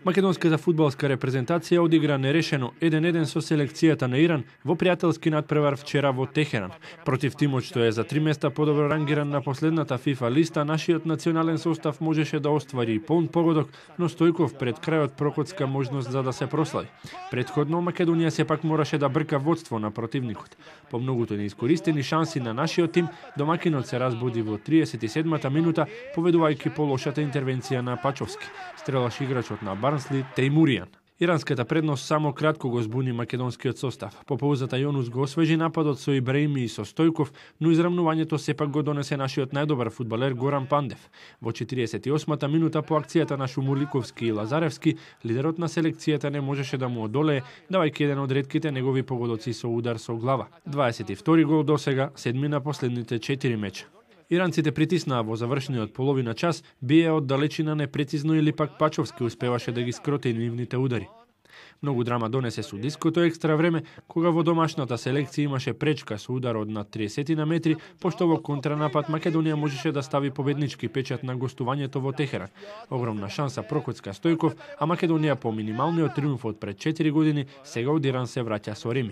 Македонската фудбалска репрезентација одигра нерешено 1-1 со селекцијата на Иран во пријателски надпревар вчера во Техеран. Против тимот што е за три места подобро рангиран на последната FIFA листа, нашиот национален состав можеше да оствари полн погодок, но Стојков пред крајот прокотска можност за да се прослави. Предходно Македонија се пак мораше да брка водство на противникот. По многуто неискористени шанси на нашиот тим, домакинот се разбуди во 37-та минута, поведувајќи полошата интервенција на Пачовски. Стрелаш играчот на Барнсли Теймуријан. Иранската предност само кратко го збуни македонскиот состав. Поповзата Јонус го освежи нападот со Ибрејми и со Стојков, но израмнувањето сепак го донесе нашиот најдобар фудбалер Горан Пандев. Во 48-та минута по акцијата на Шумуликовски и Лазаревски, лидерот на селекцијата не можеше да му одолее, давајќи еден од ретките негови погодоци со удар со глава. 22 гол досега, седми на последните 4 меча. Иранците притиснаа во завршниот половина час, бие од далечина непрецизно или пак Пачовски успеваше да ги скроти нивните удари. Многу драма донесе судиското екстра време, кога во домашната селекција имаше пречка со удар од над 30 на метри, пошто во контранапад Македонија можеше да стави победнички печат на гостувањето во Техеран. Огромна шанса прокотска Стојков, а Македонија по минималниот триумф од пред 4 години сега од Иран се враќа со Рими.